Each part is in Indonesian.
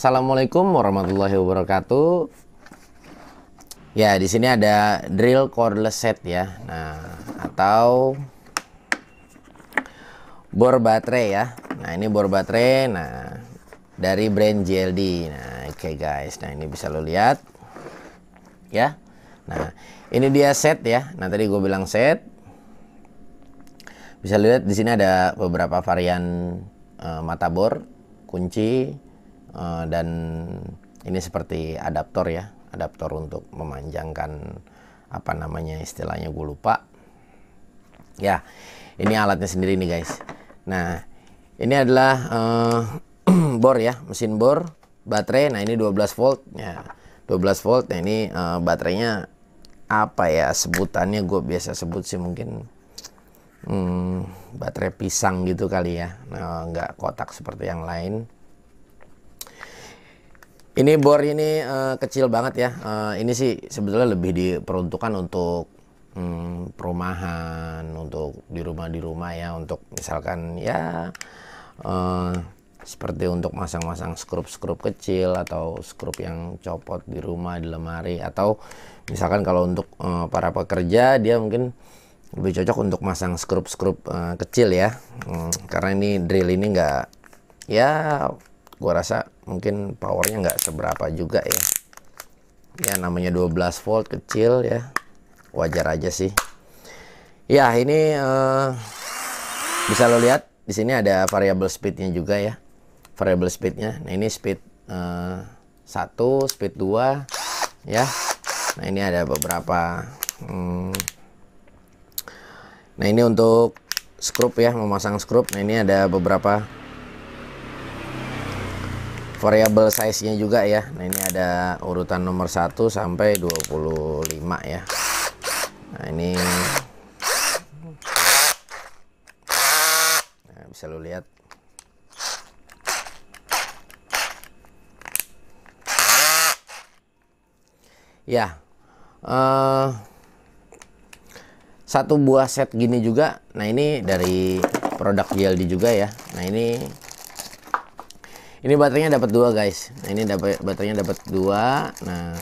Assalamualaikum warahmatullahi wabarakatuh. Ya, di sini ada drill cordless set ya. Nah, atau bor baterai ya. Nah, ini bor baterai. Nah, dari brand JLD. Nah, oke okay guys. Nah, ini bisa lo lihat. Ya. Nah, ini dia set ya. Nah, tadi gue bilang set. Bisa lihat di sini ada beberapa varian uh, mata bor, kunci, Eh, dan ini seperti adaptor ya adaptor untuk memanjangkan apa namanya istilahnya gue lupa ya ini alatnya sendiri nih guys nah ini adalah uh, bor ya mesin bor baterai nah ini 12 volt ya 12 volt nah ini uh, baterainya apa ya sebutannya gue biasa sebut sih mungkin hmm, baterai pisang gitu kali ya nah nggak kotak seperti yang lain ini bor ini uh, kecil banget ya. Uh, ini sih sebetulnya lebih diperuntukkan untuk hmm, perumahan, untuk di rumah di rumah ya, untuk misalkan ya uh, seperti untuk masang-masang skrup-skrup kecil atau skrup yang copot di rumah di lemari atau misalkan kalau untuk uh, para pekerja dia mungkin lebih cocok untuk masang skrup-skrup uh, kecil ya. Hmm, karena ini drill ini enggak ya gua rasa mungkin powernya nggak seberapa juga ya ya namanya 12 volt kecil ya wajar aja sih ya ini uh, bisa lo lihat di sini ada variable speednya juga ya variable speednya nah ini speed uh, eh, 1 speed 2 ya nah ini ada beberapa hmm. nah ini untuk skrup ya memasang skrup nah ini ada beberapa Variable size-nya juga ya. Nah, ini ada urutan nomor 1 sampai 25 ya. Nah, ini Nah, bisa lo lihat. Ya. Uh, satu buah set gini juga. Nah, ini dari produk GLD juga ya. Nah, ini ini baterainya dapat dua guys nah, ini dapat baterainya dapat dua nah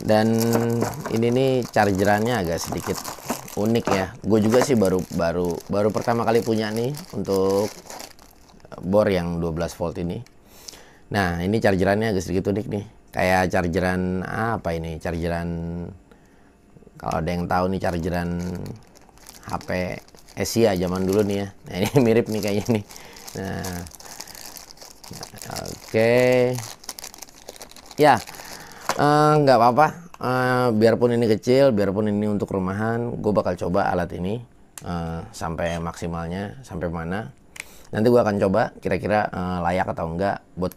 dan ini nih chargerannya agak sedikit unik ya gue juga sih baru baru baru pertama kali punya nih untuk bor yang 12 volt ini nah ini chargerannya agak sedikit unik nih kayak chargeran apa ini chargeran kalau ada yang tahu nih chargeran HP Asia zaman dulu nih ya nah, ini mirip nih kayaknya nih nah Oke. Ya, eh, nggak uh, apa-apa. Uh, biarpun ini kecil, biarpun ini untuk rumahan, gue bakal coba alat ini uh, sampai maksimalnya, sampai mana. Nanti gue akan coba kira-kira uh, layak atau enggak buat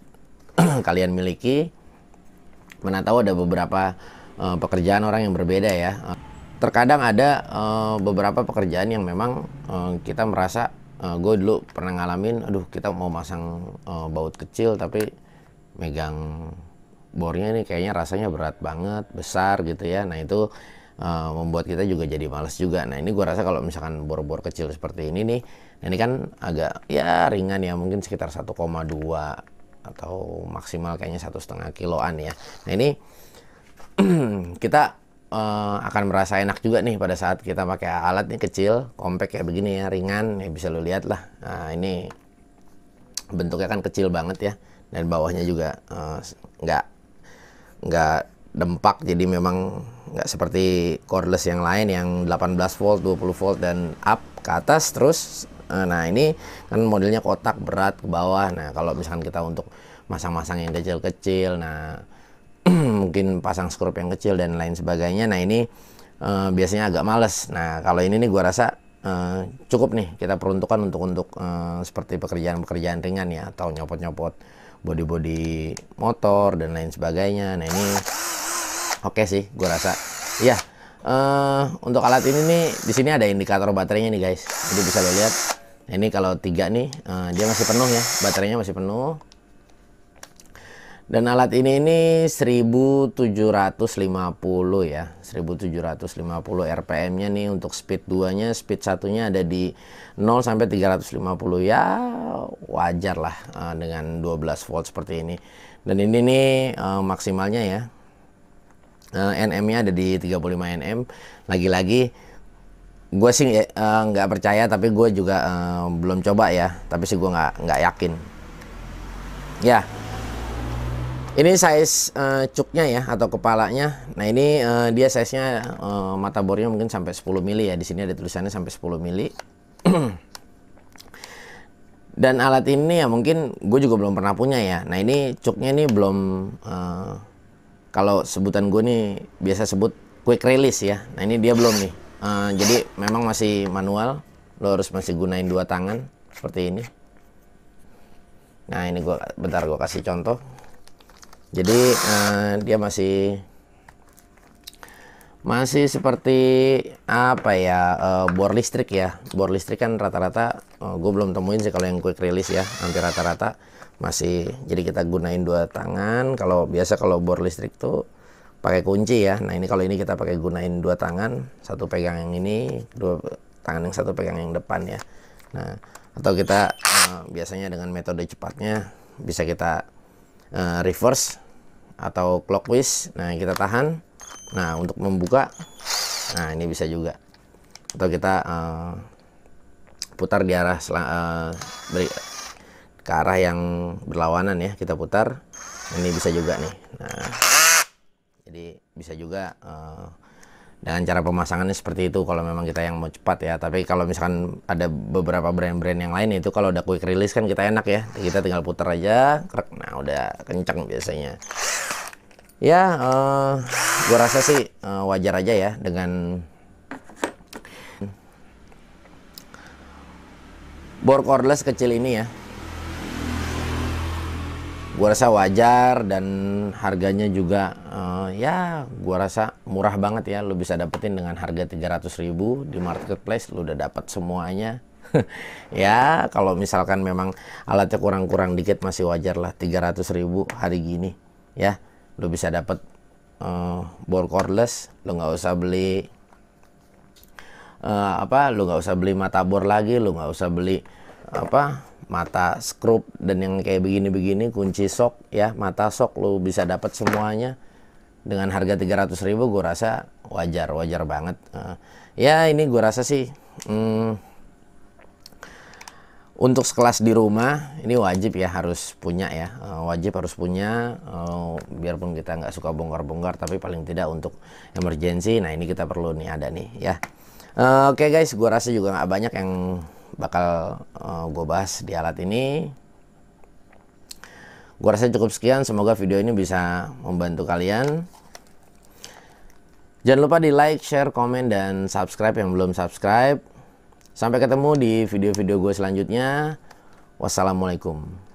kalian miliki. Mana tahu ada beberapa uh, pekerjaan orang yang berbeda ya. Uh, terkadang ada uh, beberapa pekerjaan yang memang uh, kita merasa uh, eh, gue dulu pernah ngalamin aduh kita mau masang uh, baut kecil tapi megang bornya nih kayaknya rasanya berat banget besar gitu ya nah itu uh, membuat kita juga jadi males juga nah ini gue rasa kalau misalkan bor-bor kecil seperti ini nih nah ini kan agak ya ringan ya mungkin sekitar 1,2 atau maksimal kayaknya satu setengah kiloan ya nah ini kita uh, akan merasa enak juga nih pada saat kita pakai alat ini kecil, compact kayak begini ya, ringan, ya bisa lo lihat lah. Nah, ini bentuknya kan kecil banget ya, dan bawahnya juga uh, nggak nggak dempak, jadi memang nggak seperti cordless yang lain yang 18 volt, 20 volt dan up ke atas terus. Uh, nah ini kan modelnya kotak berat ke bawah. Nah kalau misalkan kita untuk masang-masang yang kecil-kecil, nah mungkin pasang skrup yang kecil dan lain sebagainya nah ini uh, biasanya agak males nah kalau ini nih gue rasa uh, cukup nih kita peruntukan untuk untuk uh, seperti pekerjaan-pekerjaan ringan ya atau nyopot-nyopot bodi-bodi motor dan lain sebagainya nah ini oke okay sih gue rasa iya yeah. uh, untuk alat ini nih di sini ada indikator baterainya nih guys jadi bisa lo lihat ini kalau tiga nih uh, dia masih penuh ya baterainya masih penuh dan alat ini ini 1750 ya. 1750 RPM-nya nih untuk speed 2-nya, speed satunya ada di 0 sampai 350 ya wajar lah eh, dengan 12 volt seperti ini. Dan ini nih eh, maksimalnya ya. Eh, NM-nya ada di 35 NM. Lagi-lagi gue sih nggak percaya tapi gue juga belum coba ya tapi sih gue nggak nggak yakin ya ini size uh, cuknya ya atau kepalanya. Nah, ini uh, dia size-nya uh, mata bornya mungkin sampai 10 mili ya. Di sini ada tulisannya sampai 10 mili. Dan alat ini ya mungkin gue juga belum pernah punya ya. Nah, ini cuknya ini belum uh, kalau sebutan gue nih biasa sebut quick release ya. Nah, ini dia belum nih. Uh, jadi memang masih manual. Lo harus masih gunain dua tangan seperti ini. Nah, ini gue bentar gue kasih contoh. Jadi uh, dia masih masih seperti apa ya uh, bor listrik ya bor listrik kan rata-rata uh, eh, gue belum temuin sih kalau yang quick release ya hampir rata-rata masih jadi kita gunain dua tangan kalau biasa kalau bor listrik tuh pakai kunci ya nah ini kalau ini kita pakai gunain dua tangan satu pegang yang ini dua tangan yang satu pegang yang depan ya nah atau kita uh, biasanya dengan metode cepatnya bisa kita uh, reverse atau clockwise nah kita tahan nah untuk membuka nah ini bisa juga atau kita uh, putar di arah uh, beri, ke arah yang berlawanan ya kita putar nah, ini bisa juga nih nah jadi bisa juga uh, dengan cara pemasangannya seperti itu kalau memang kita yang mau cepat ya tapi kalau misalkan ada beberapa brand-brand yang lain itu kalau udah quick release kan kita enak ya kita tinggal putar aja krek, nah udah kenceng biasanya ya uh, eh, gue rasa sih uh, wajar aja ya dengan bor cordless kecil ini ya gue rasa wajar dan harganya juga uh, ya gue rasa murah banget ya Lo bisa dapetin dengan harga 300 ribu di marketplace Lo udah dapat semuanya ya kalau misalkan memang alatnya kurang-kurang dikit masih wajar lah 300 ribu hari gini ya lu bisa dapat uh, eh, bor cordless lu nggak usah beli uh, apa lu nggak usah beli mata bor lagi lu nggak usah beli apa mata skrup dan yang kayak begini-begini kunci sok ya mata sok lu bisa dapat semuanya dengan harga 300 ribu gue rasa wajar wajar banget uh, ya ini gue rasa sih hmm, untuk sekelas di rumah ini wajib ya harus punya ya eh, wajib harus punya eh, biarpun kita nggak suka bongkar-bongkar tapi paling tidak untuk emergency nah ini kita perlu nih ada nih ya eh, oke guys gua rasa juga nggak banyak yang bakal gua gue bahas di alat ini gua rasa cukup sekian semoga video ini bisa membantu kalian jangan lupa di like share komen dan subscribe yang belum subscribe Sampai ketemu di video-video gue selanjutnya. Wassalamualaikum.